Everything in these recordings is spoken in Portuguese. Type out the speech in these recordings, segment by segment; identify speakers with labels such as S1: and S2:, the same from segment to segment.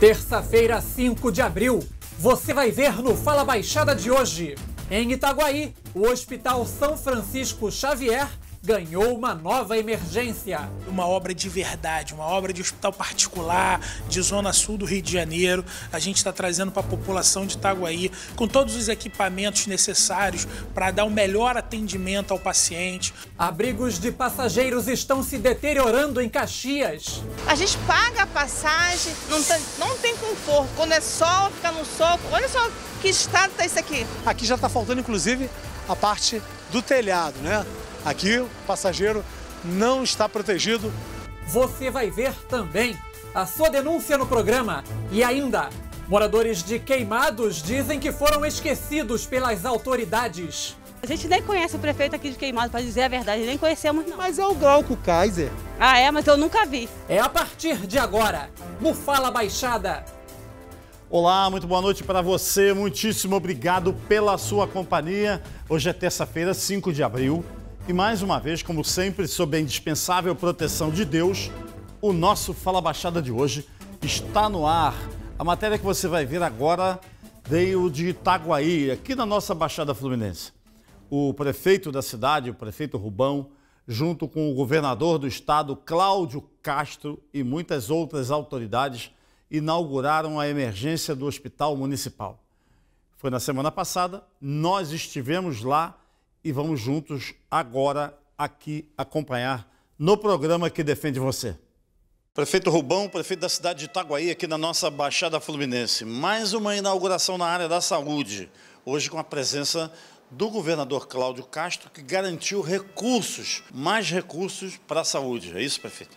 S1: Terça-feira, 5 de abril, você vai ver no Fala Baixada de hoje. Em Itaguaí, o Hospital São
S2: Francisco Xavier ganhou uma nova emergência. Uma obra de verdade, uma obra de hospital particular, de zona sul do Rio de Janeiro. A gente está trazendo para a população de Itaguaí, com todos os equipamentos necessários para dar o melhor atendimento ao paciente. Abrigos de passageiros estão se deteriorando em Caxias.
S3: A gente paga a passagem, não tem, não tem conforto. Quando é sol, fica no sol. Olha só
S1: que estado está isso aqui. Aqui já está faltando, inclusive, a parte do telhado, né? Aqui o passageiro não está protegido. Você vai ver também a sua denúncia no programa e ainda moradores de Queimados dizem que foram esquecidos pelas autoridades. A gente nem conhece o prefeito
S4: aqui de Queimados para dizer a verdade, nem conhecemos não. Mas é o Glauco Kaiser. Ah, é? Mas eu nunca vi.
S3: É a partir de agora, no Fala Baixada.
S5: Olá, muito boa noite para você. Muitíssimo obrigado pela sua companhia. Hoje é terça-feira, 5 de abril. E mais uma vez, como sempre, sob a indispensável proteção de Deus, o nosso Fala Baixada de hoje está no ar. A matéria que você vai ver agora veio de Itaguaí, aqui na nossa Baixada Fluminense. O prefeito da cidade, o prefeito Rubão, junto com o governador do estado, Cláudio Castro, e muitas outras autoridades, inauguraram a emergência do Hospital Municipal. Foi na semana passada, nós estivemos lá e vamos juntos agora aqui acompanhar no programa que defende você. Prefeito Rubão, prefeito da cidade de Itaguaí, aqui na nossa Baixada Fluminense. Mais uma inauguração na área da saúde, hoje com a presença do governador Cláudio Castro, que garantiu recursos, mais recursos para a saúde. É isso, prefeito?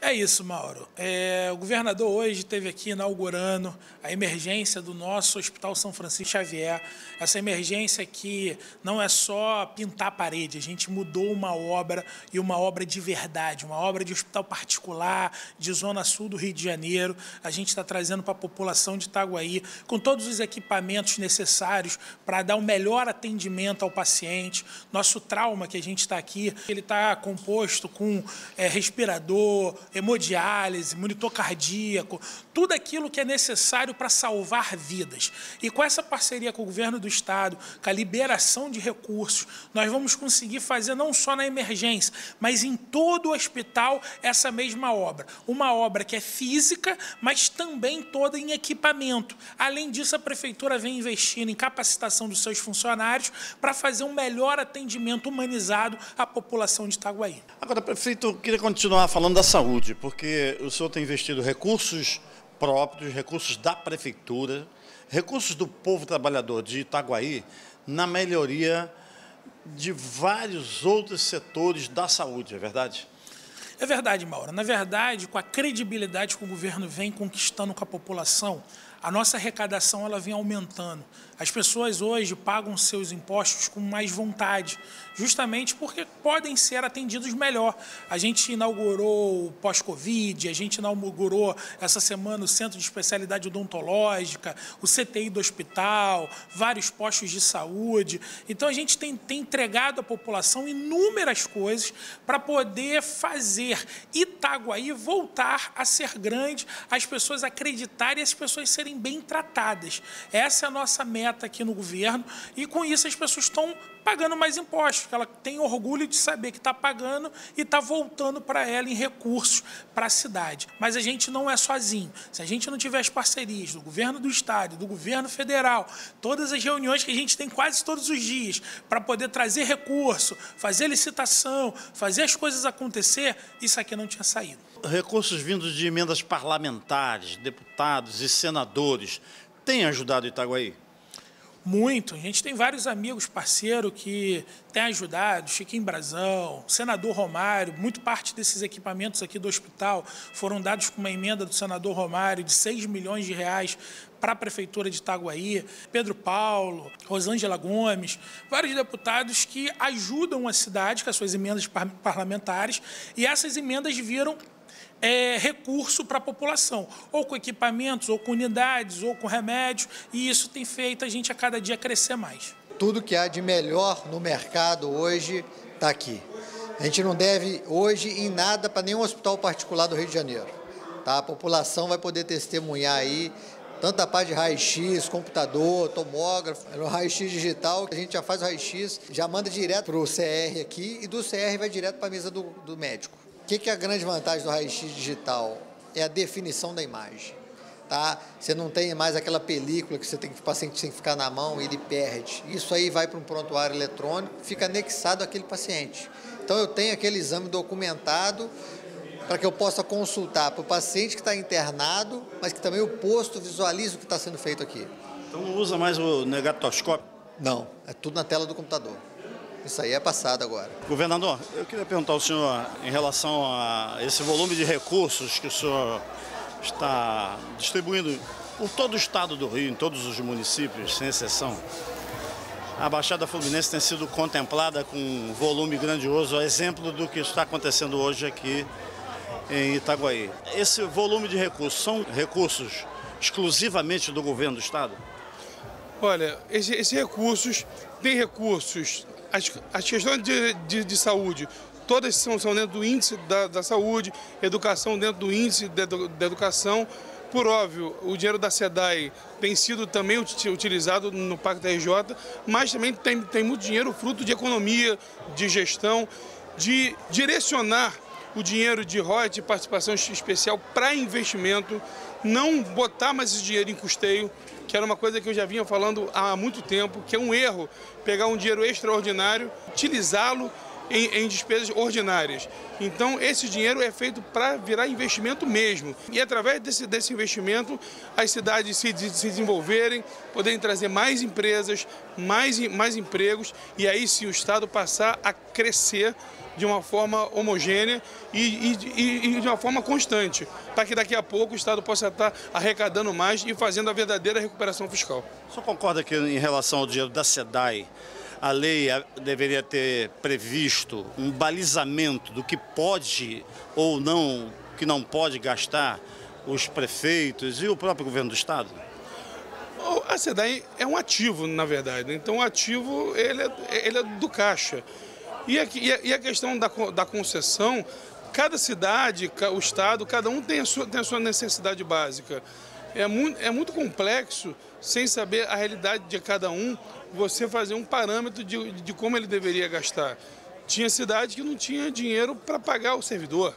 S2: É isso, Mauro. É, o governador hoje esteve aqui inaugurando a emergência do nosso Hospital São Francisco Xavier. Essa emergência que não é só pintar a parede, a gente mudou uma obra e uma obra de verdade, uma obra de hospital particular, de zona sul do Rio de Janeiro. A gente está trazendo para a população de Itaguaí, com todos os equipamentos necessários para dar o um melhor atendimento ao paciente. Nosso trauma que a gente está aqui, ele está composto com é, respirador, hemodiálise, monitor cardíaco, tudo aquilo que é necessário para salvar vidas. E com essa parceria com o governo do estado, com a liberação de recursos, nós vamos conseguir fazer não só na emergência, mas em todo o hospital essa mesma obra. Uma obra que é física, mas também toda em equipamento. Além disso, a prefeitura vem investindo em capacitação dos seus funcionários para fazer um melhor atendimento humanizado à população de Itaguaí. Agora, prefeito, eu queria continuar
S5: falando da saúde saúde, porque o senhor tem investido recursos próprios, recursos da prefeitura, recursos do povo trabalhador de Itaguaí na melhoria de vários outros setores da saúde, é verdade?
S2: É verdade, Mauro. Na verdade, com a credibilidade que o governo vem conquistando com a população, a nossa arrecadação ela vem aumentando. As pessoas hoje pagam seus impostos com mais vontade, justamente porque podem ser atendidos melhor. A gente inaugurou o pós-Covid, a gente inaugurou essa semana o Centro de Especialidade Odontológica, o CTI do hospital, vários postos de saúde. Então a gente tem, tem entregado à população inúmeras coisas para poder fazer Itaguaí voltar a ser grande, as pessoas acreditarem e as pessoas serem bem tratadas. Essa é a nossa meta meta aqui no governo, e com isso as pessoas estão pagando mais impostos, ela tem orgulho de saber que está pagando e está voltando para ela em recursos para a cidade. Mas a gente não é sozinho. Se a gente não tiver as parcerias do governo do estado, do governo federal, todas as reuniões que a gente tem quase todos os dias para poder trazer recurso, fazer licitação, fazer as coisas acontecer, isso aqui não tinha saído.
S5: Recursos vindos de emendas parlamentares, deputados e senadores têm ajudado Itaguaí?
S2: Muito. A gente tem vários amigos, parceiros que têm ajudado, Chiquinho Brazão, senador Romário, muito parte desses equipamentos aqui do hospital foram dados com uma emenda do senador Romário de 6 milhões de reais para a Prefeitura de Itaguaí, Pedro Paulo, Rosângela Gomes, vários deputados que ajudam a cidade com as suas emendas parlamentares e essas emendas viram é, recurso para a população, ou com equipamentos, ou com unidades, ou com remédios, e isso tem feito a gente a cada dia crescer mais.
S4: Tudo que há de melhor no mercado hoje está aqui. A gente não deve hoje em nada para nenhum hospital particular do Rio de Janeiro. Tá? A população vai poder testemunhar aí tanto a parte de raio-x, computador, tomógrafo, é no raio-x digital, a gente já faz raio-x, já manda direto para o CR aqui e do CR vai direto para a mesa do, do médico. O que, que é a grande vantagem do raio-x digital? É a definição da imagem. Tá? Você não tem mais aquela película que você tem que o paciente tem que ficar na mão e ele perde. Isso aí vai para um prontuário eletrônico, fica anexado àquele paciente. Então eu tenho aquele exame documentado para que eu possa consultar para o paciente que está internado, mas que também o posto visualiza o que está sendo feito aqui.
S5: Então não usa mais o negatoscópio? Não,
S4: é tudo na tela do computador. Isso aí é passado agora.
S5: Governador, eu queria perguntar ao senhor em relação a esse volume de recursos que o senhor está distribuindo por todo o estado do Rio, em todos os municípios, sem exceção. A Baixada Fluminense tem sido contemplada com um volume grandioso, a exemplo do que está acontecendo hoje aqui em Itaguaí. Esse volume de recursos são recursos exclusivamente do governo do estado?
S6: Olha, esses recursos, tem recursos as, as questões de, de, de saúde todas são, são, dentro do índice da, da, saúde, educação dentro do índice da, educação. Por óbvio, o dinheiro da SEDAI tem sido também utilizado no Pacto da RJ, mas também tem, tem muito dinheiro fruto de economia, de gestão, de direcionar o dinheiro de de participação especial para investimento, não botar mais esse dinheiro em custeio, que era uma coisa que eu já vinha falando há muito tempo, que é um erro pegar um dinheiro extraordinário, utilizá-lo em, em, despesas ordinárias. Então, esse dinheiro é feito para virar investimento mesmo. E através desse, desse investimento, as cidades se, se desenvolverem, poderem trazer mais empresas, mais, mais empregos, e aí sim o Estado passar a crescer de uma forma homogênea e, e, e de uma forma constante, para que daqui a pouco o Estado possa estar arrecadando mais e fazendo a verdadeira recuperação fiscal.
S5: O senhor concorda que em relação ao dinheiro da SEDAI, a lei eh, deveria ter previsto um balizamento do que pode ou não, que não
S6: pode gastar os prefeitos e o próprio governo do Estado? A SEDAI é um ativo, na verdade. Então, o ativo ele é, ele é do caixa. E, e, a, e a questão da, da concessão, cada cidade, o Estado, cada um tem a sua, tem a sua necessidade básica. É muito, é muito complexo, sem saber a realidade de cada um, você fazer um parâmetro de, de como ele deveria gastar. Tinha cidade que não tinha dinheiro para pagar o servidor.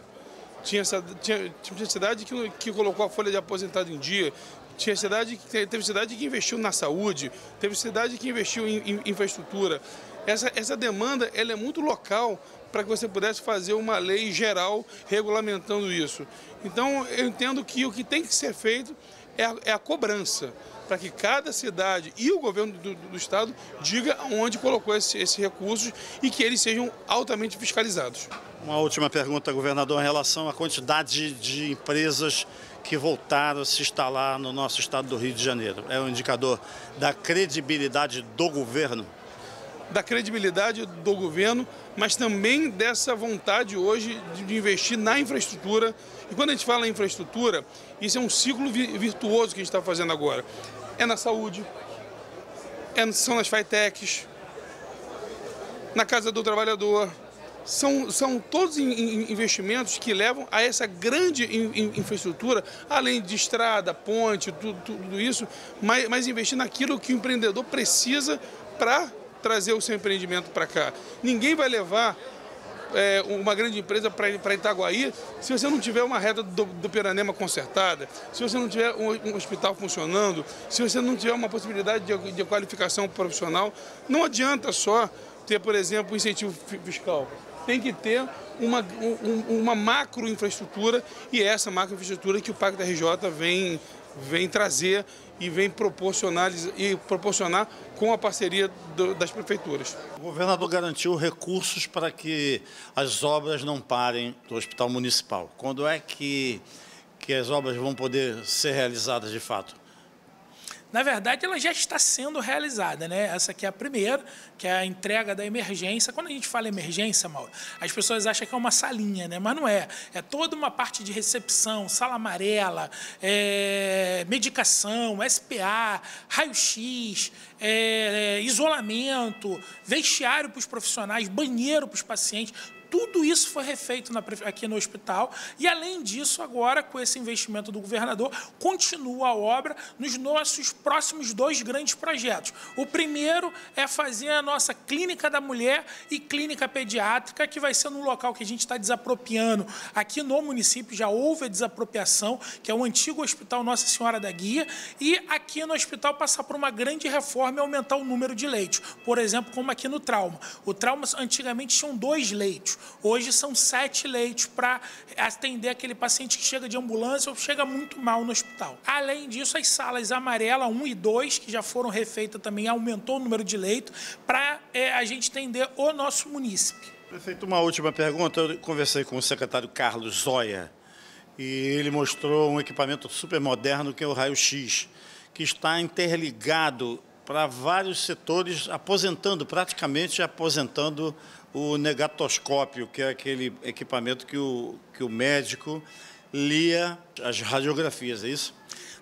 S6: Tinha, tinha, tinha cidade que, que colocou a folha de aposentado em dia. Tinha cidade, teve cidade que investiu na saúde, teve cidade que investiu em, em infraestrutura. Essa, essa demanda ela é muito local para que você pudesse fazer uma lei geral regulamentando isso. Então, eu entendo que o que tem que ser feito é a, é a cobrança, para que cada cidade e o governo do, do Estado diga onde colocou esses esse recursos e que eles sejam altamente fiscalizados. Uma
S5: última pergunta, governador, em relação à quantidade de, de empresas que voltaram a se instalar no nosso estado do Rio de Janeiro. É um indicador
S6: da credibilidade do governo? da credibilidade do governo, mas também dessa vontade hoje de investir na infraestrutura. E quando a gente fala em infraestrutura, isso é um ciclo virtuoso que a gente está fazendo agora. É na saúde, é, são nas fintechs, na Casa do Trabalhador. São, são todos investimentos que levam a essa grande infraestrutura, além de estrada, ponte, tudo, tudo isso, mas, mas investir naquilo que o empreendedor precisa para trazer o seu empreendimento para cá. Ninguém vai levar é, uma grande empresa para Itaguaí se você não tiver uma reta do, do Piranema consertada, se você não tiver um, um, hospital funcionando, se você não tiver uma possibilidade de, de qualificação profissional. Não adianta só ter, por exemplo, incentivo fiscal tem que ter uma, uma macro infraestrutura e é essa macro infraestrutura que o Pacto RJ vem, vem trazer e vem proporcionar, e proporcionar com a parceria do, das prefeituras. O governador garantiu recursos
S5: para que as obras não parem do Hospital Municipal. Quando é que, que as obras vão poder ser realizadas de fato?
S2: Na verdade, ela já está sendo realizada, né? Essa aqui é a primeira, que é a entrega da emergência. Quando a gente fala emergência, Mauro, as pessoas acham que é uma salinha, né? Mas não é. É toda uma parte de recepção, sala amarela, é, medicação, SPA, raio-x, é, é, isolamento, vestiário para os profissionais, banheiro para os pacientes tudo isso foi refeito na, aqui no hospital. E, além disso, agora, com esse investimento do governador, continua a obra nos nossos próximos dois grandes projetos. O primeiro é fazer a nossa clínica da mulher e clínica pediátrica, que vai ser num local que a gente está desapropriando. Aqui no município já houve a desapropriação, que é o antigo Hospital Nossa Senhora da Guia, e aqui no hospital passar por uma grande reforma e aumentar o número de leitos. Por exemplo, como aqui no trauma. O trauma antigamente tinham dois leitos. Hoje são sete leitos para atender aquele paciente que chega de ambulância ou chega muito mal no hospital. Além disso, as salas amarela 1 e 2, que já foram refeitas também, aumentou o número de leitos para é, a gente atender o nosso munícipe.
S5: Prefeito, uma última pergunta. Eu conversei com o secretário Carlos Zoya e ele mostrou um equipamento super moderno que é o raio-x, que está interligado para vários setores, aposentando, praticamente aposentando o negatoscópio, que é aquele equipamento que o, que o médico
S2: lia
S5: as radiografias, é isso?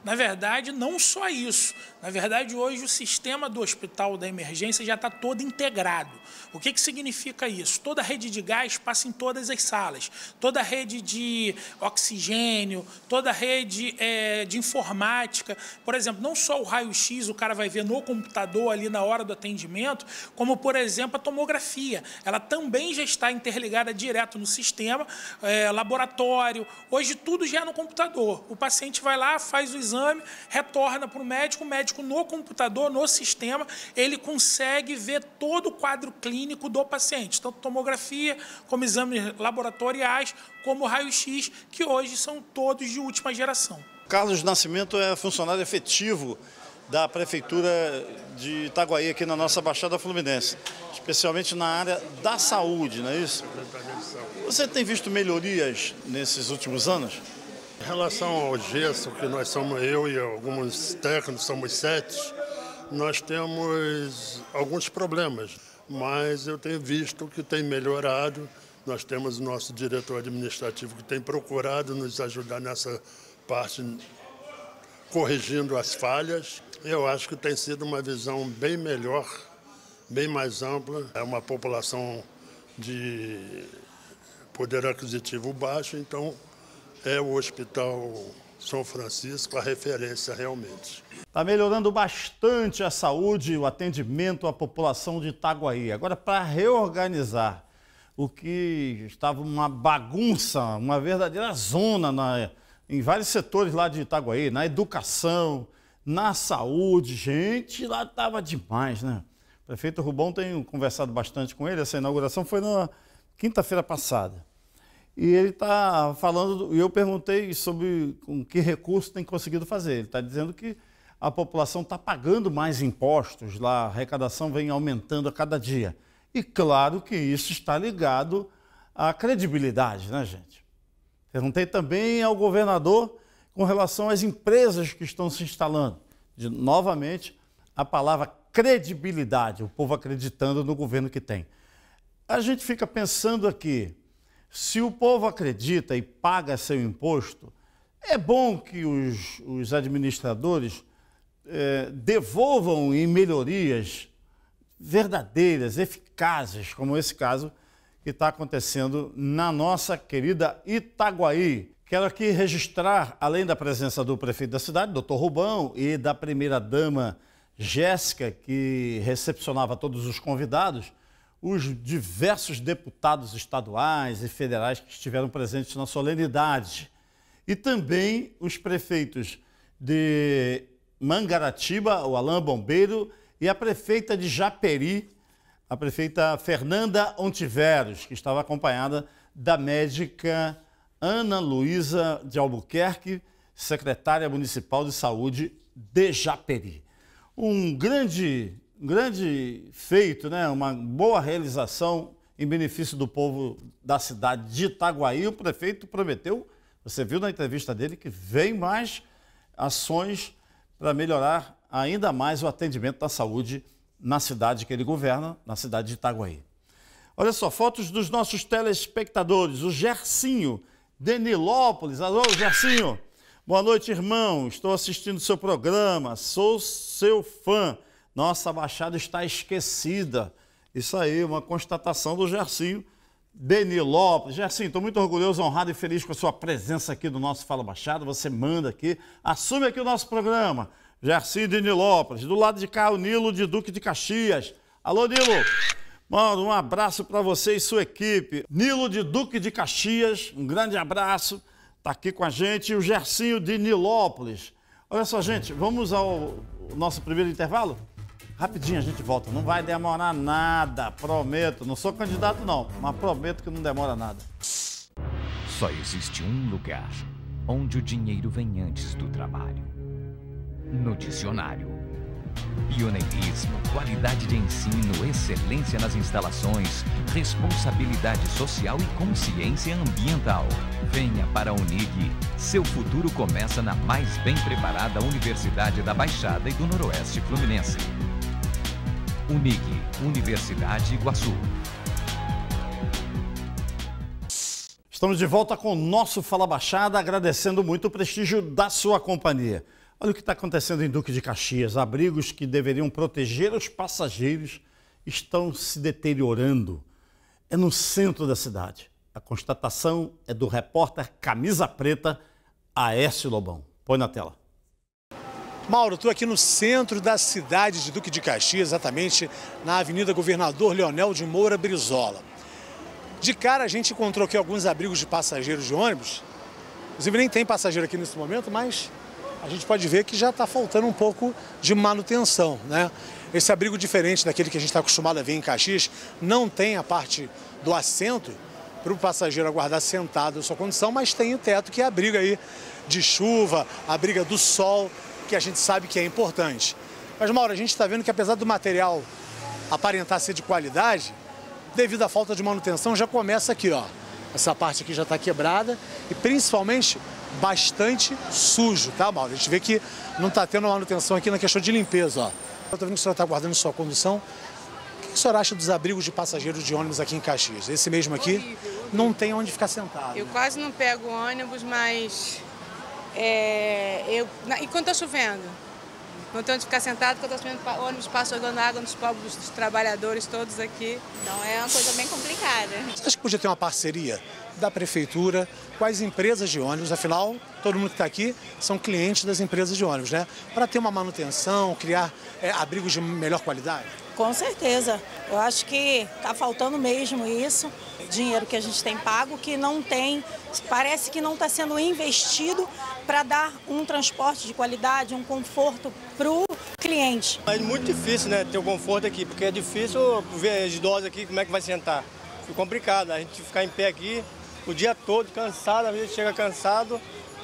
S2: Na verdade, não só isso. Na verdade, hoje o sistema do hospital da emergência já está todo integrado. O que, que significa isso? Toda a rede de gás passa em todas as salas, toda a rede de oxigênio, toda a rede é, de informática. Por exemplo, não só o raio-x o cara vai ver no computador ali na hora do atendimento, como, por exemplo, a tomografia. Ela também já está interligada direto no sistema, é, laboratório. Hoje tudo já é no computador. O paciente vai lá, faz o exame, retorna para o médico, o médico médico, no computador, no sistema, ele consegue ver todo o quadro clínico do paciente, tanto tomografia, como exames laboratoriais, como raio-x, que hoje são todos de última geração. Carlos Nascimento é funcionário efetivo da Prefeitura
S5: de Itaguaí, aqui na nossa Baixada Fluminense, especialmente na área da saúde, não é isso? Você tem visto melhorias nesses últimos anos? Em relação ao gesso, que nós somos, eu e alguns técnicos, somos sete, nós temos alguns problemas, mas eu tenho visto que tem melhorado. Nós temos o nosso diretor administrativo que tem procurado nos ajudar nessa parte, corrigindo as falhas. Eu acho que tem sido uma visão bem melhor, bem mais ampla. É uma população de poder aquisitivo baixo, então é o Hospital São Francisco a referência realmente. Está melhorando bastante a saúde e o atendimento à população de Itaguaí. Agora, para reorganizar o que estava uma bagunça, uma verdadeira zona na, em vários setores lá de Itaguaí, na educação, na saúde, gente, lá estava demais, né? O prefeito Rubão tem conversado bastante com ele, essa inauguração foi na quinta-feira passada. E ele está falando, e eu perguntei sobre com que recurso tem conseguido fazer. Ele está dizendo que a população está pagando mais impostos lá, a arrecadação vem aumentando a cada dia. E claro que isso está ligado à credibilidade, né, gente? Perguntei também ao governador com relação às empresas que estão se instalando. De, novamente, a palavra credibilidade, o povo acreditando no governo que tem. A gente fica pensando aqui, se o povo acredita e paga seu imposto, é bom que os, os administradores eh, devolvam em melhorias verdadeiras, eficazes, como esse caso que está acontecendo na nossa querida Itaguaí. Quero aqui registrar, além da presença do prefeito da cidade, doutor Rubão, e da primeira-dama Jéssica, que recepcionava todos os convidados, os diversos deputados estaduais e federais que estiveram presentes na solenidade e também os prefeitos de Mangaratiba, o Alain Bombeiro, e a prefeita de Japeri, a prefeita Fernanda Ontiveros, que estava acompanhada da médica Ana Luísa de Albuquerque, secretária municipal de saúde de Japeri. Um grande grande feito, né? uma boa realização em benefício do povo da cidade de Itaguaí. O prefeito prometeu, você viu na entrevista dele, que vem mais ações para melhorar ainda mais o atendimento da saúde na cidade que ele governa, na cidade de Itaguaí. Olha só, fotos dos nossos telespectadores. O Gercinho, Denilópolis. Alô, Gercinho. Boa noite, irmão. Estou assistindo seu programa. Sou seu fã. Nossa, Baixada está esquecida. Isso aí, uma constatação do Gercinho. Deni Lopes. Gercinho, estou muito orgulhoso, honrado e feliz com a sua presença aqui do nosso Fala Baixada. Você manda aqui, assume aqui o nosso programa. Gercinho Deni Lopes. Do lado de cá, o Nilo de Duque de Caxias. Alô, Nilo. Mano, um abraço para você e sua equipe. Nilo de Duque de Caxias, um grande abraço. Está aqui com a gente o Gercinho de Nilópolis. Olha só, gente, vamos ao nosso primeiro intervalo? Rapidinho a gente volta, não vai demorar nada, prometo. Não sou candidato não, mas prometo que não demora nada.
S3: Só existe um lugar onde o dinheiro vem antes do trabalho. No dicionário. Pioneirismo, qualidade de ensino, excelência nas instalações, responsabilidade social e consciência ambiental. Venha para a Unig. Seu futuro começa na mais bem preparada Universidade da Baixada e do Noroeste Fluminense. Unig, Universidade Iguaçu.
S5: Estamos de volta com o nosso Fala Baixada, agradecendo muito o prestígio da sua companhia. Olha o que está acontecendo em Duque de Caxias. Abrigos que deveriam proteger os passageiros estão se deteriorando. É no centro da cidade. A constatação é do repórter Camisa Preta, Aécio Lobão. Põe na tela. Mauro, estou aqui no centro da cidade
S1: de Duque de Caxias, exatamente na Avenida Governador Leonel de Moura Brizola. De cara a gente encontrou aqui alguns abrigos de passageiros de ônibus. Inclusive nem tem passageiro aqui nesse momento, mas a gente pode ver que já está faltando um pouco de manutenção. Né? Esse abrigo diferente daquele que a gente está acostumado a ver em Caxias, não tem a parte do assento para o passageiro aguardar sentado a sua condição, mas tem o teto que abriga aí de chuva, abriga do sol que a gente sabe que é importante. Mas, Mauro, a gente está vendo que apesar do material aparentar ser de qualidade, devido à falta de manutenção, já começa aqui, ó. Essa parte aqui já está quebrada e principalmente bastante sujo, tá, Mauro? A gente vê que não está tendo manutenção aqui na questão de limpeza, ó. Eu estou vendo que o senhor está guardando sua condução. O que o senhor acha dos abrigos de passageiros de ônibus aqui em Caxias? Esse mesmo aqui horrível, horrível. não tem onde ficar sentado. Eu né?
S6: quase não pego ônibus, mas é, eu, na, e quando está chovendo? Não tem onde ficar sentado, quando está
S3: chovendo, ônibus passa jogando água nos povos dos trabalhadores todos aqui. Então é uma coisa bem complicada.
S1: Você acha que podia ter uma parceria da prefeitura, quais empresas de ônibus, afinal, todo mundo que está aqui são clientes das empresas de ônibus, né? Para ter uma manutenção, criar é, abrigos de melhor qualidade?
S4: Com certeza.
S1: Eu acho que está faltando mesmo isso,
S4: dinheiro que a gente tem pago, que não tem, parece que não está sendo investido para dar um transporte de qualidade, um conforto para o cliente. É
S1: muito difícil né, ter o conforto aqui, porque é difícil ver as idosas aqui, como é que vai sentar. Fica é complicado, a gente ficar em pé aqui o dia todo, cansado, a gente chega cansado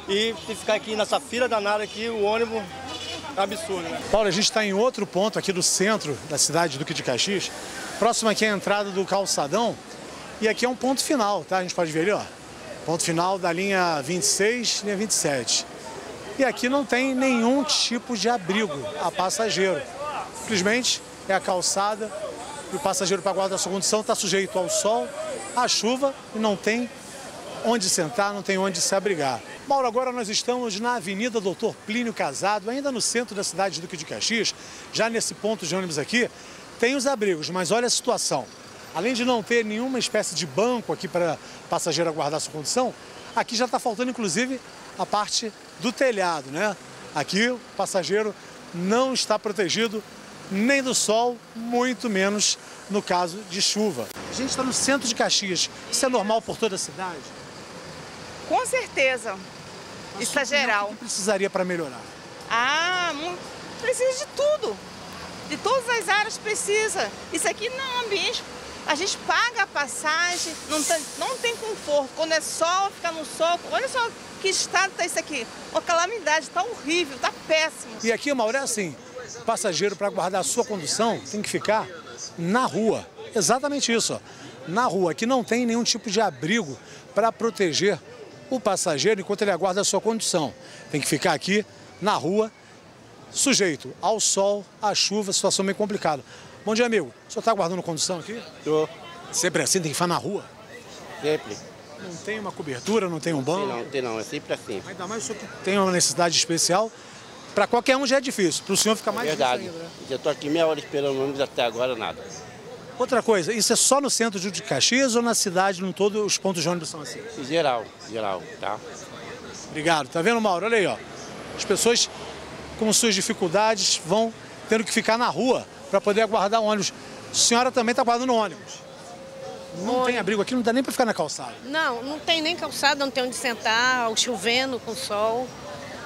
S1: e ficar aqui nessa fila danada aqui, o ônibus é absurdo, né? Paulo, a gente está em outro ponto aqui do centro da cidade do Duque de Caxias, próximo aqui é a entrada do calçadão e aqui é um ponto final, tá? A gente pode ver ali, ó, ponto final da linha 26, linha 27. E aqui não tem nenhum tipo de abrigo a passageiro. Simplesmente é a calçada e o passageiro para guardar a sua condição está sujeito ao sol, à chuva e não tem onde sentar, não tem onde se abrigar. Mauro, agora nós estamos na Avenida Doutor Plínio Casado, ainda no centro da cidade de Duque de Caxias. Já nesse ponto de ônibus aqui, tem os abrigos, mas olha a situação. Além de não ter nenhuma espécie de banco aqui para passageiro aguardar sua condição, aqui já está faltando inclusive a parte do telhado, né? Aqui o passageiro não está protegido nem do sol, muito menos no caso de chuva. A gente está no centro de Caxias, isso é normal por toda a cidade?
S6: Com certeza.
S3: Mas é Está geral. O que
S1: precisaria para melhorar?
S3: Ah, precisa de tudo. De todas as áreas precisa. Isso aqui não é um ambiente. A gente paga a passagem, não tem, não tem conforto. Quando é sol, fica no sol. Olha só que estado está isso aqui. Uma calamidade, está horrível, está péssimo.
S1: E aqui, Mauro, é assim: passageiro, para guardar a sua condução, tem que ficar na rua. Exatamente isso. Ó. Na rua, que não tem nenhum tipo de abrigo para proteger o passageiro enquanto ele aguarda a sua condição. Tem que ficar aqui na rua, sujeito ao sol, à chuva, situação meio complicada. Bom dia, amigo. O senhor está aguardando condição aqui? Estou. Sempre assim, tem que ficar na rua? Sempre. Não tem uma cobertura, não tem um banco? Não, tem não, é sempre assim. Ainda mais o senhor que tem uma necessidade especial. Para qualquer um já é difícil, para o senhor fica mais é Verdade. difícil né? Eu
S5: estou aqui meia hora esperando o ônibus até agora nada.
S1: Outra coisa, isso é só no centro de Caxias ou na cidade, em todos os pontos de ônibus são assim?
S5: Geral, geral, tá? Obrigado.
S1: Tá vendo, Mauro? Olha aí, ó. As pessoas com suas dificuldades vão tendo que ficar na rua para poder aguardar ônibus. A senhora também está aguardando ônibus. Não Oi. tem abrigo aqui, não dá nem para ficar na calçada.
S6: Não, não tem nem calçada, não tem onde sentar, chovendo com sol.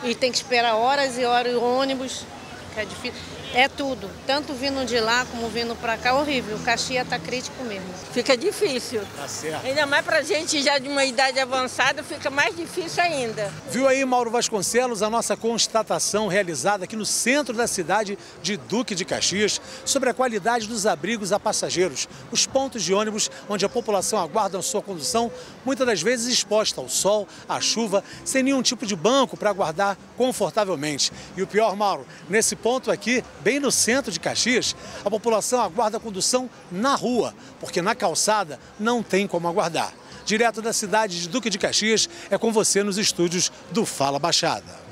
S6: E tem que esperar horas e horas o ônibus, que é difícil. É tudo, tanto vindo de lá como vindo para cá, horrível. O Caxias está crítico mesmo.
S4: Fica difícil. Tá certo. Ainda mais para gente já de uma idade avançada, fica mais difícil ainda.
S1: Viu aí, Mauro Vasconcelos, a nossa constatação realizada aqui no centro da cidade de Duque de Caxias sobre a qualidade dos abrigos a passageiros, os pontos de ônibus onde a população aguarda a sua condução, muitas das vezes exposta ao sol, à chuva, sem nenhum tipo de banco para aguardar confortavelmente. E o pior, Mauro, nesse ponto aqui, bem no centro de Caxias, a população aguarda a condução na rua, porque na calçada não tem como aguardar. Direto da cidade de Duque de Caxias, é com você nos estúdios do Fala
S5: Baixada.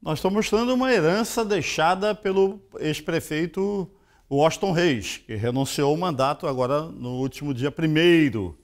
S5: Nós estamos mostrando uma herança deixada pelo ex-prefeito Washington Reis, que renunciou o mandato agora no último dia primeiro.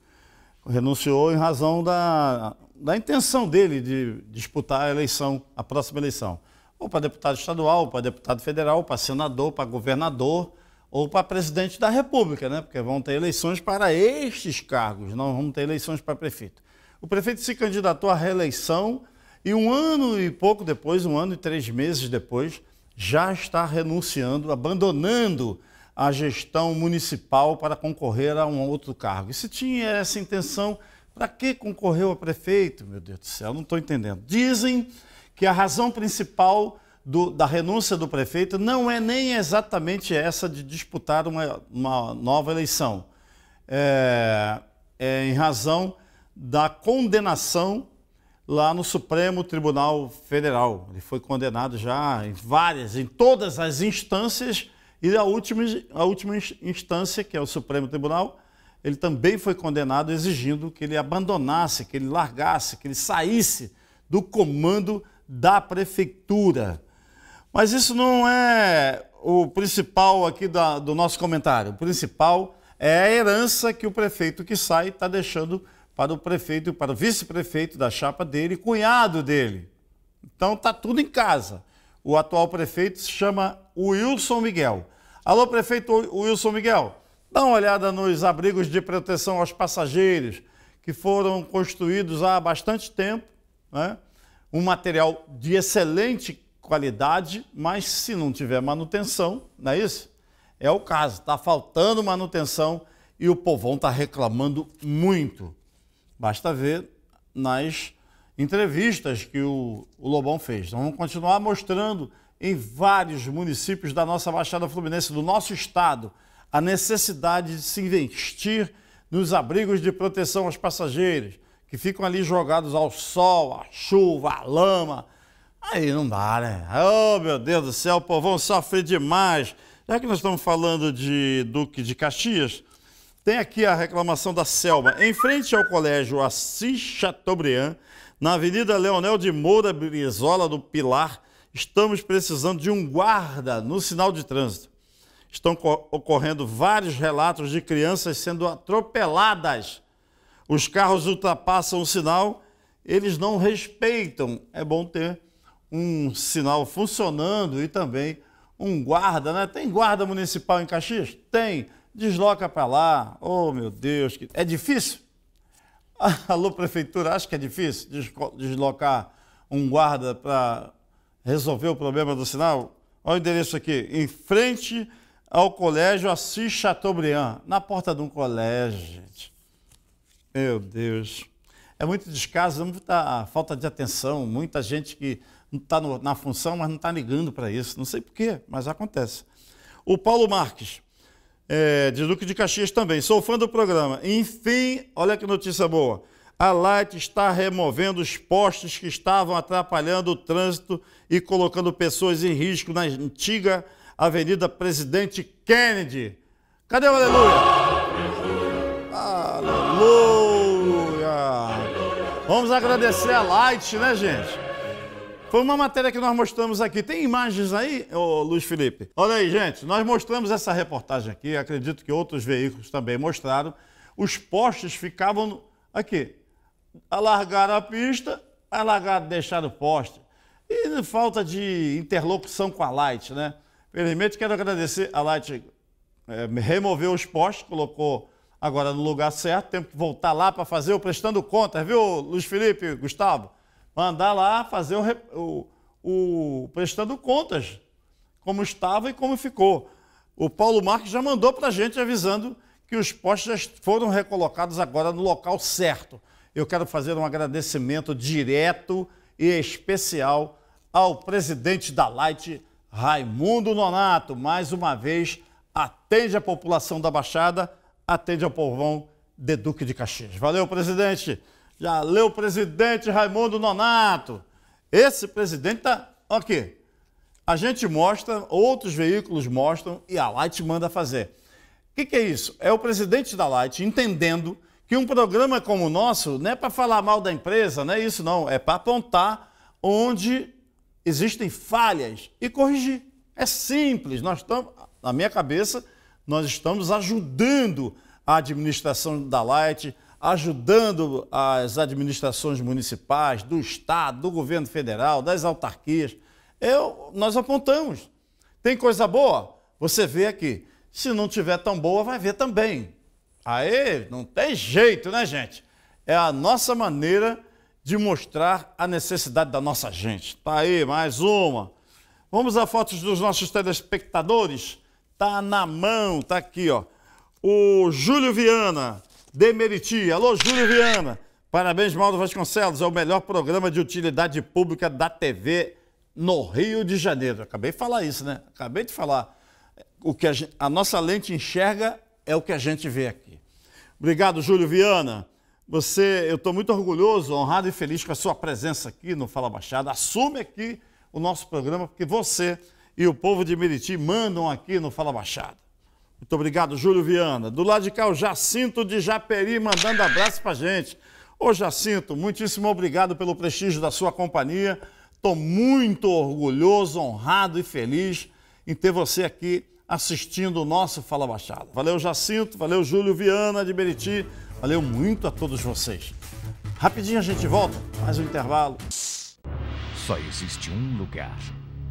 S5: Renunciou em razão da, da intenção dele de disputar a eleição, a próxima eleição ou para deputado estadual, ou para deputado federal, ou para senador, para governador, ou para presidente da República, né? Porque vão ter eleições para estes cargos, não Vão ter eleições para prefeito. O prefeito se candidatou à reeleição e um ano e pouco depois, um ano e três meses depois, já está renunciando, abandonando a gestão municipal para concorrer a um outro cargo. E se tinha essa intenção, para que concorreu a prefeito? Meu Deus do céu, não estou entendendo. Dizem que a razão principal do, da renúncia do prefeito não é nem exatamente essa de disputar uma, uma nova eleição. É, é em razão da condenação lá no Supremo Tribunal Federal. Ele foi condenado já em várias, em todas as instâncias, e a última, a última instância, que é o Supremo Tribunal, ele também foi condenado exigindo que ele abandonasse, que ele largasse, que ele saísse do comando da prefeitura. Mas isso não é o principal aqui da, do nosso comentário. O principal é a herança que o prefeito que sai está deixando para o prefeito e para o vice-prefeito da chapa dele, cunhado dele. Então está tudo em casa. O atual prefeito se chama Wilson Miguel. Alô, prefeito Wilson Miguel, dá uma olhada nos abrigos de proteção aos passageiros que foram construídos há bastante tempo, né? um material de excelente qualidade, mas se não tiver manutenção, não é isso? É o caso, está faltando manutenção e o povão está reclamando muito. Basta ver nas entrevistas que o, o Lobão fez. Então, vamos continuar mostrando em vários municípios da nossa Baixada Fluminense, do nosso estado, a necessidade de se investir nos abrigos de proteção aos passageiros, que ficam ali jogados ao sol, à chuva, à lama. Aí não dá, né? Oh, meu Deus do céu, o povão sofre demais. Já que nós estamos falando de Duque de Caxias, tem aqui a reclamação da Selma. Em frente ao colégio Assis Chateaubriand, na Avenida Leonel de Moura Brizola do Pilar, estamos precisando de um guarda no sinal de trânsito. Estão ocorrendo vários relatos de crianças sendo atropeladas os carros ultrapassam o sinal, eles não respeitam. É bom ter um sinal funcionando e também um guarda, né? Tem guarda municipal em Caxias? Tem. Desloca para lá. Oh, meu Deus. que É difícil? Alô, prefeitura, acho que é difícil deslocar um guarda para resolver o problema do sinal? Olha o endereço aqui. Em frente ao colégio Assis Chateaubriand, na porta de um colégio, gente. Meu Deus. É muito descaso, é muita ah, falta de atenção, muita gente que está na função, mas não está ligando para isso. Não sei porquê, mas acontece. O Paulo Marques, é, de Duque de Caxias também. Sou fã do programa. Enfim, olha que notícia boa. A Light está removendo os postes que estavam atrapalhando o trânsito e colocando pessoas em risco na antiga Avenida Presidente Kennedy. Cadê o aleluia? Aleluia! Vamos agradecer a Light, né, gente? Foi uma matéria que nós mostramos aqui. Tem imagens aí, ô Luiz Felipe? Olha aí, gente. Nós mostramos essa reportagem aqui. Acredito que outros veículos também mostraram. Os postes ficavam aqui. Alargaram a pista, alargaram, deixaram o poste. E falta de interlocução com a Light, né? Felizmente, quero agradecer. A Light é, removeu os postes, colocou agora no lugar certo, tem que voltar lá para fazer o prestando contas, viu, Luiz Felipe, Gustavo? Mandar lá fazer o, o, o prestando contas, como estava e como ficou. O Paulo Marques já mandou para a gente avisando que os postes já foram recolocados agora no local certo. Eu quero fazer um agradecimento direto e especial ao presidente da Light, Raimundo Nonato. Mais uma vez, atende a população da Baixada atende ao povão de Duque de Caxias. Valeu, presidente. Já leu o presidente Raimundo Nonato. Esse presidente tá Ok. A gente mostra, outros veículos mostram e a Light manda fazer. O que, que é isso? É o presidente da Light entendendo que um programa como o nosso não é para falar mal da empresa, não é isso não, é para apontar onde existem falhas e corrigir. É simples, nós estamos, na minha cabeça, nós estamos ajudando a administração da Light, ajudando as administrações municipais, do Estado, do governo federal, das autarquias. Eu, nós apontamos. Tem coisa boa? Você vê aqui. Se não tiver tão boa, vai ver também. Aí não tem jeito, né, gente? É a nossa maneira de mostrar a necessidade da nossa gente. Tá aí, mais uma. Vamos a fotos dos nossos telespectadores. Tá na mão, tá aqui, ó. O Júlio Viana, Demeriti. Alô, Júlio Viana. Parabéns, Mauro Vasconcelos. É o melhor programa de utilidade pública da TV no Rio de Janeiro. Acabei de falar isso, né? Acabei de falar. O que a, gente, a nossa lente enxerga é o que a gente vê aqui. Obrigado, Júlio Viana. Você, eu estou muito orgulhoso, honrado e feliz com a sua presença aqui no Fala Baixada. Assume aqui o nosso programa, porque você e o povo de Meriti mandam aqui no Fala Baixada. Muito obrigado, Júlio Viana. Do lado de cá, o Jacinto de Japeri mandando abraço para gente. Ô Jacinto, muitíssimo obrigado pelo prestígio da sua companhia. Estou muito orgulhoso, honrado e feliz em ter você aqui assistindo o nosso Fala Baixada. Valeu, Jacinto, valeu, Júlio Viana de Meriti, valeu muito a todos vocês. Rapidinho a gente volta, mais um intervalo. Só
S3: existe um lugar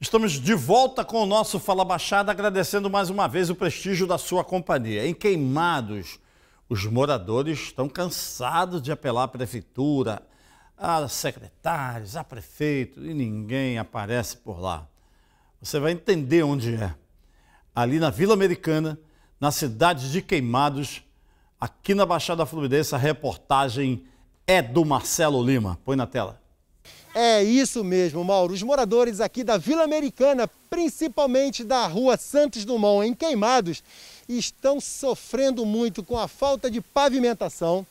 S5: Estamos de volta com o nosso Fala Baixada, agradecendo mais uma vez o prestígio da sua companhia. Em Queimados, os moradores estão cansados de apelar à prefeitura, a secretários, a prefeito, e ninguém aparece por lá. Você vai entender onde é. Ali na Vila Americana, na cidade de Queimados, aqui na Baixada Fluminense, a reportagem é do Marcelo Lima. Põe na tela.
S4: É isso mesmo, Mauro. Os moradores aqui da Vila Americana, principalmente da rua Santos Dumont, em Queimados, estão sofrendo muito com a falta de pavimentação,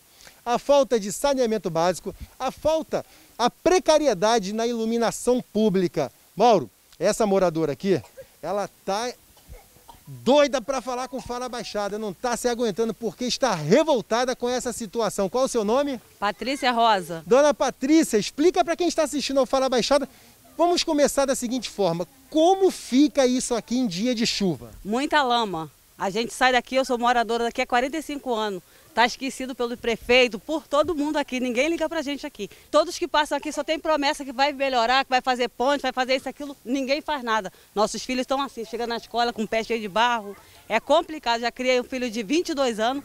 S4: a falta de saneamento básico, a falta, a precariedade na iluminação pública. Mauro, essa moradora aqui, ela está doida para falar com fala baixada, não está se aguentando porque está revoltada com essa situação. Qual o seu nome? Patrícia Rosa. Dona Patrícia, explica para quem está assistindo ao Fala Baixada. Vamos começar da seguinte forma: como fica isso aqui em dia de chuva? Muita lama. A gente sai daqui, eu sou moradora daqui há 45 anos. Está esquecido pelo prefeito, por todo mundo aqui. Ninguém liga para a gente aqui. Todos que passam aqui só tem promessa que vai melhorar, que vai fazer ponte, vai fazer isso, aquilo. Ninguém faz nada. Nossos filhos estão assim, chegando na escola com o pé cheio de barro. É complicado. Já criei um filho de 22 anos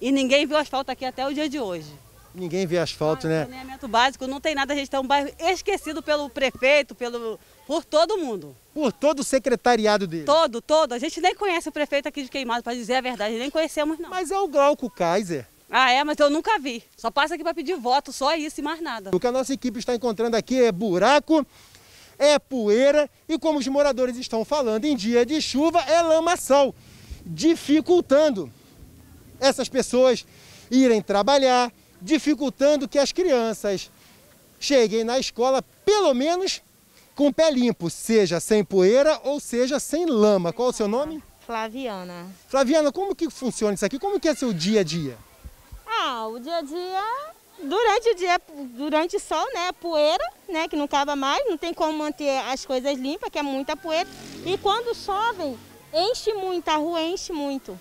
S4: e ninguém viu asfalto aqui até o dia de hoje. Ninguém vê asfalto, ah, né? Saneamento básico, não tem nada, a gente está um bairro esquecido pelo prefeito, pelo por todo mundo. Por todo o secretariado dele? Todo, todo. A gente nem conhece o prefeito aqui de Queimado, para dizer a verdade, nem conhecemos não. Mas é o Glauco Kaiser. Ah, é? Mas eu nunca vi. Só passa aqui para pedir voto, só isso e mais nada. O que a nossa equipe está encontrando aqui é buraco, é poeira e, como os moradores estão falando, em dia de chuva é lamaçal, dificultando essas pessoas irem trabalhar, dificultando que as crianças cheguem na escola pelo menos com pé limpo, seja sem poeira ou seja sem lama. Qual o seu nome? Flaviana. Flaviana, como que funciona isso aqui? Como que é seu dia a dia? Ah, o dia a dia, durante o dia, durante o sol, né, poeira, né, que não cava mais, não tem como manter as coisas limpas, que é muita poeira. E quando chove, enche muito, a rua enche muito.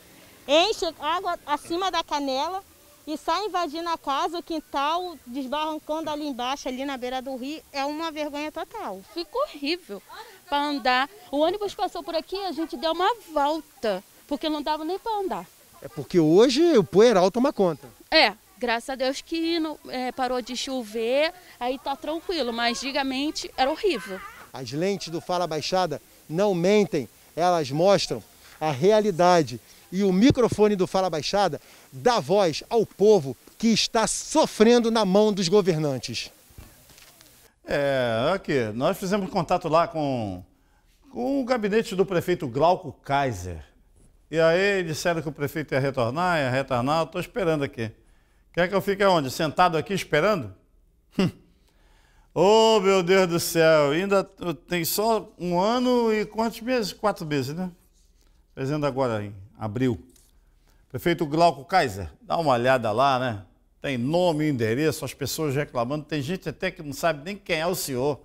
S4: Enche água acima da canela, e sai invadindo a casa, o quintal, desbarrancando ali embaixo, ali na beira do rio, é uma vergonha total. Fica horrível para andar. O ônibus passou por aqui, a gente deu uma volta, porque não dava nem para andar. É porque hoje o poeiral toma conta. É, graças a Deus que não, é, parou de chover, aí tá tranquilo, mas antigamente era horrível. As lentes do Fala Baixada não mentem, elas mostram a realidade e o microfone do Fala Baixada dá voz ao povo que está sofrendo na mão dos governantes.
S5: É, aqui, nós fizemos contato lá com, com o gabinete do prefeito Glauco Kaiser. E aí disseram que o prefeito ia retornar, ia retornar, estou esperando aqui. Quer que eu fique aonde? Sentado aqui esperando? Hum. oh, meu Deus do céu, ainda tem só um ano e quantos meses? Quatro meses, né? Fazendo agora aí abril. Prefeito Glauco Kaiser, dá uma olhada lá, né? Tem nome, endereço, as pessoas reclamando. Tem gente até que não sabe nem quem é o senhor.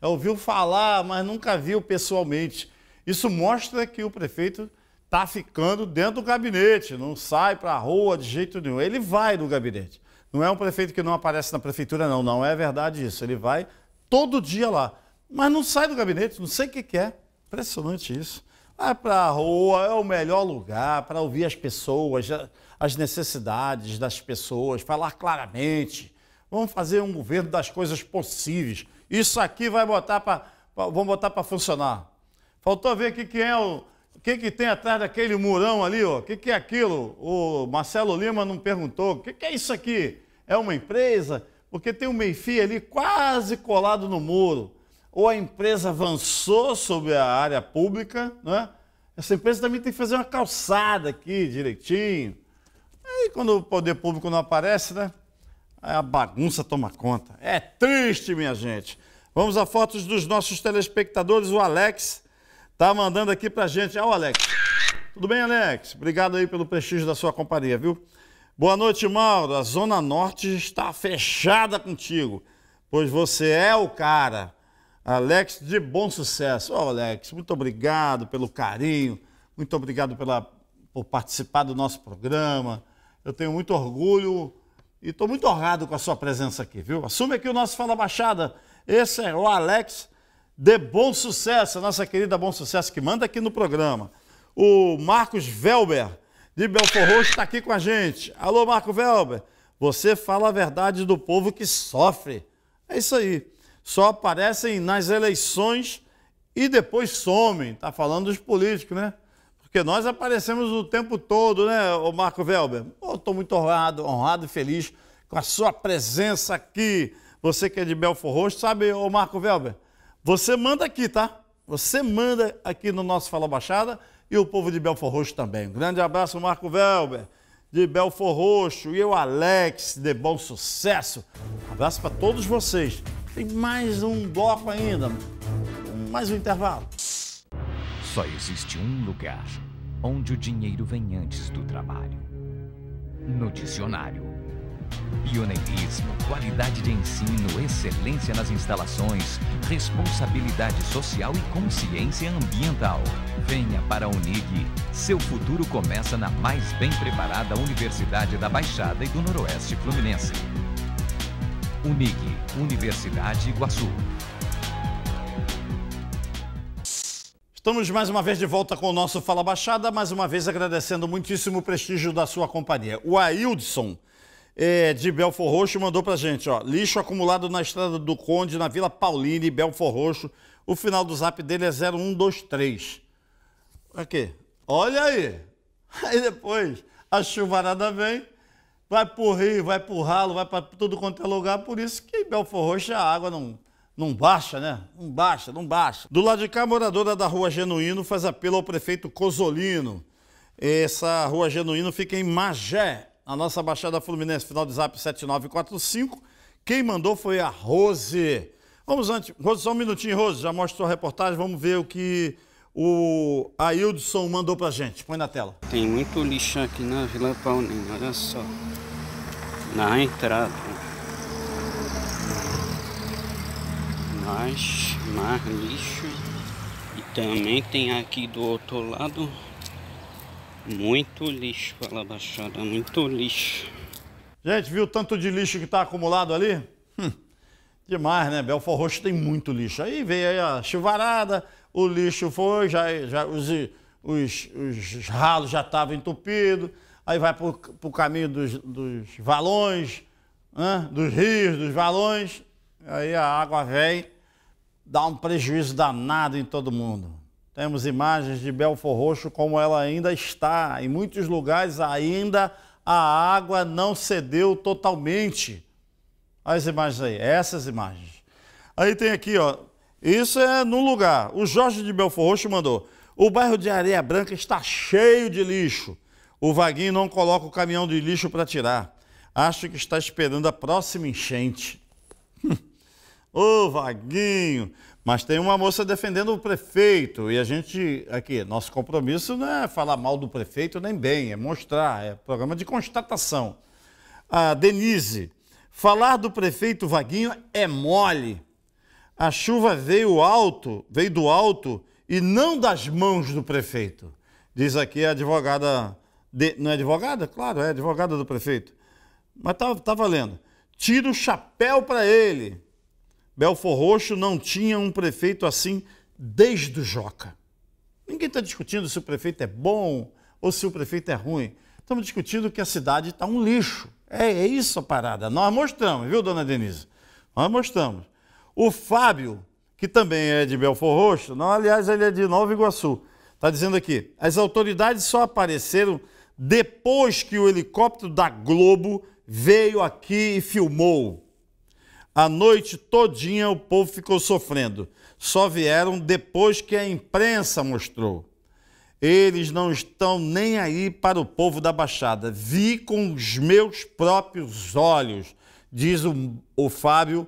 S5: Já ouviu falar, mas nunca viu pessoalmente. Isso mostra que o prefeito está ficando dentro do gabinete, não sai para a rua de jeito nenhum. Ele vai no gabinete. Não é um prefeito que não aparece na prefeitura, não. Não é verdade isso. Ele vai todo dia lá. Mas não sai do gabinete, não sei o que, que é. Impressionante isso. Vai ah, para a rua, é o melhor lugar para ouvir as pessoas, as necessidades das pessoas, falar claramente. Vamos fazer um governo das coisas possíveis. Isso aqui vai botar para. Vamos botar para funcionar. Faltou ver aqui quem é o. Quem que tem atrás daquele murão ali, ó? O que, que é aquilo? O Marcelo Lima não perguntou. O que, que é isso aqui? É uma empresa? Porque tem um Meifi ali quase colado no muro ou a empresa avançou sobre a área pública, né? Essa empresa também tem que fazer uma calçada aqui direitinho. Aí quando o poder público não aparece, né? Aí a bagunça toma conta. É triste, minha gente. Vamos a fotos dos nossos telespectadores. O Alex tá mandando aqui a gente. Ó, o Alex. Tudo bem, Alex? Obrigado aí pelo prestígio da sua companhia, viu? Boa noite, Mauro. A Zona Norte está fechada contigo, pois você é o cara. Alex de bom sucesso. Oh, Alex, muito obrigado pelo carinho, muito obrigado pela, por participar do nosso programa. Eu tenho muito orgulho e estou muito honrado com a sua presença aqui, viu? Assume aqui o nosso Fala Baixada. Esse é o Alex de Bom Sucesso, a nossa querida Bom Sucesso que manda aqui no programa. O Marcos Velber, de Belfor Roxo, está aqui com a gente. Alô, Marco Velber, você fala a verdade do povo que sofre. É isso aí só aparecem nas eleições e depois somem. Está falando dos políticos, né? Porque nós aparecemos o tempo todo, né, o Marco Velber? Estou muito honrado, honrado e feliz com a sua presença aqui. Você que é de Belfor Roxo, sabe, o Marco Velber? Você manda aqui, tá? Você manda aqui no nosso Fala Baixada e o povo de Belfor Roxo também. Um grande abraço, Marco Velber, de Belfor Roxo, e eu, Alex, de Bom Sucesso. Um abraço para todos vocês. Tem mais um bloco ainda, mais um intervalo.
S3: Só existe um lugar onde o dinheiro vem antes do trabalho. No dicionário. Pioneirismo, qualidade de ensino, excelência nas instalações, responsabilidade social e consciência ambiental. Venha para a Unig. Seu futuro começa na mais bem preparada Universidade da Baixada e do Noroeste Fluminense. Unig, Universidade Iguaçu.
S5: Estamos mais uma vez de volta com o nosso Fala Baixada, mais uma vez agradecendo muitíssimo o prestígio da sua companhia. O Aildson, é, de Belfor Roxo, mandou pra gente, ó, lixo acumulado na estrada do Conde, na Vila Pauline, Belfor Roxo. O final do zap dele é 0123. Aqui, olha aí. Aí depois, a chuvarada vem vai pro rio, vai pro ralo, vai para tudo quanto é lugar, por isso que em Belfor Roxa a água não, não baixa, né? Não baixa, não baixa. Do lado de cá, a moradora da rua Genuíno faz apelo ao prefeito Cosolino. Essa rua Genuíno fica em Magé, na nossa Baixada Fluminense, final de zap 7945. Quem mandou foi a Rose. Vamos antes, Rose, só um minutinho, Rose, já mostra a reportagem, vamos ver o que o Aildson mandou pra gente. Põe na tela.
S6: Tem muito lixo aqui na Vila Paulina, olha só. Na entrada. Mais, mais lixo. E também tem aqui do outro lado muito lixo fala baixada, muito lixo.
S5: Gente, viu o tanto de lixo que tá acumulado ali? Hum, demais, né? Belfor Roxo tem muito lixo. Aí veio aí a chuvarada o lixo foi, já, já os, os, os ralos já estavam entupidos, aí vai para o caminho dos, dos valões, né? dos rios, dos valões, aí a água vem, dá um prejuízo danado em todo mundo. Temos imagens de Belfor Roxo como ela ainda está. Em muitos lugares ainda a água não cedeu totalmente. Olha as imagens aí, essas imagens. Aí tem aqui, ó, isso é no lugar. O Jorge de Belfort Roxo mandou. O bairro de Areia Branca está cheio de lixo. O vaguinho não coloca o caminhão de lixo para tirar. Acho que está esperando a próxima enchente. Ô, vaguinho! Mas tem uma moça defendendo o prefeito e a gente, aqui, nosso compromisso não é falar mal do prefeito nem bem, é mostrar, é programa de constatação. A Denise, falar do prefeito Vaguinho é mole. A chuva veio alto, veio do alto e não das mãos do prefeito. Diz aqui a advogada, de, não é advogada? Claro, é advogada do prefeito. Mas tá, tá valendo. Tira o chapéu para ele. Belfor Roxo não tinha um prefeito assim desde o Joca. Ninguém está discutindo se o prefeito é bom ou se o prefeito é ruim. Estamos discutindo que a cidade está um lixo. É, é, isso a parada. Nós mostramos, viu, dona Denise? Nós mostramos. O Fábio, que também é de Belfor Roxo, não, aliás, ele é de Nova Iguaçu, está dizendo aqui: as autoridades só apareceram depois que o helicóptero da Globo veio aqui e filmou. A noite todinha o povo ficou sofrendo. Só vieram depois que a imprensa mostrou. Eles não estão nem aí para o povo da Baixada. Vi com os meus próprios olhos, diz o, o Fábio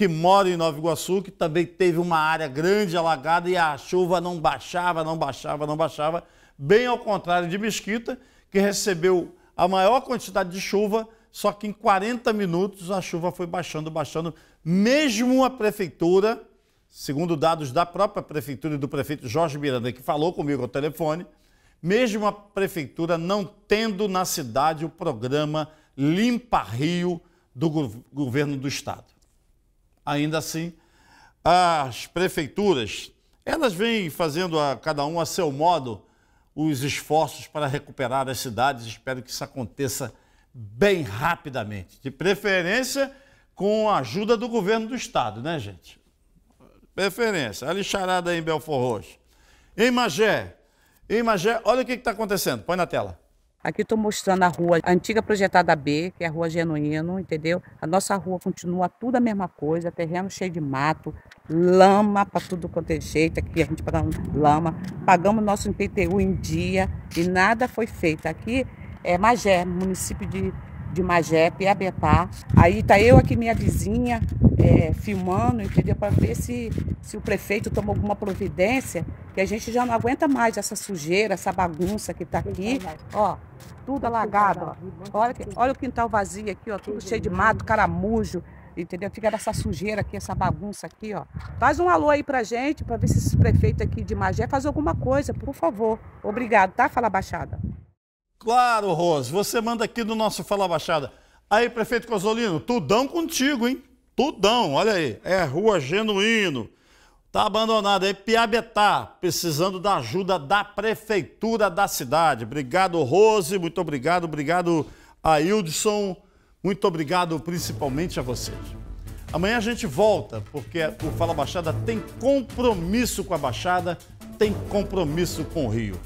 S5: que mora em Nova Iguaçu, que também teve uma área grande alagada e a chuva não baixava, não baixava, não baixava, bem ao contrário de Mesquita, que recebeu a maior quantidade de chuva, só que em 40 minutos a chuva foi baixando, baixando, mesmo a prefeitura, segundo dados da própria prefeitura e do prefeito Jorge Miranda, que falou comigo ao telefone, mesmo a prefeitura não tendo na cidade o programa Limpa Rio do governo do estado. Ainda assim, as prefeituras, elas vêm fazendo a cada um a seu modo os esforços para recuperar as cidades. Espero que isso aconteça bem rapidamente, de preferência com a ajuda do governo do estado, né, gente? Preferência. Ali charada em Belfor Roxo. Em Magé, em Magé, olha o que está acontecendo. Põe na tela. Aqui estou mostrando a rua a
S4: antiga projetada B, que é a rua Genuíno, entendeu? A nossa rua continua tudo a mesma coisa, terreno cheio de mato, lama para tudo quanto é jeito, aqui a gente paga lama, pagamos nosso IPTU em dia e nada foi feito. Aqui é Magé,
S3: município de de Magep,
S1: Abepá.
S3: Aí tá eu aqui, minha vizinha, é, filmando, entendeu? Para ver se, se o prefeito tomou alguma providência, que a gente já não aguenta mais essa sujeira, essa bagunça que tá aqui. Ó, tudo alagado. Ó. Olha, olha o quintal vazio aqui, ó, tudo cheio de mato, caramujo. Entendeu? Fica essa sujeira aqui, essa bagunça aqui, ó. Faz um alô aí pra gente, para ver se esse prefeito aqui de Magé faz alguma coisa, por favor. Obrigado, tá? Fala Baixada.
S5: Claro, Rose, você manda aqui no nosso Fala Baixada. Aí, prefeito Cosolino, tudão contigo, hein? Tudão, olha aí. É Rua Genuíno. Tá abandonada aí, é Piabetá, precisando da ajuda da prefeitura da cidade. Obrigado, Rose, muito obrigado, obrigado a muito obrigado principalmente a vocês. Amanhã a gente volta, porque o Fala Baixada tem compromisso com a Baixada, tem compromisso com o Rio.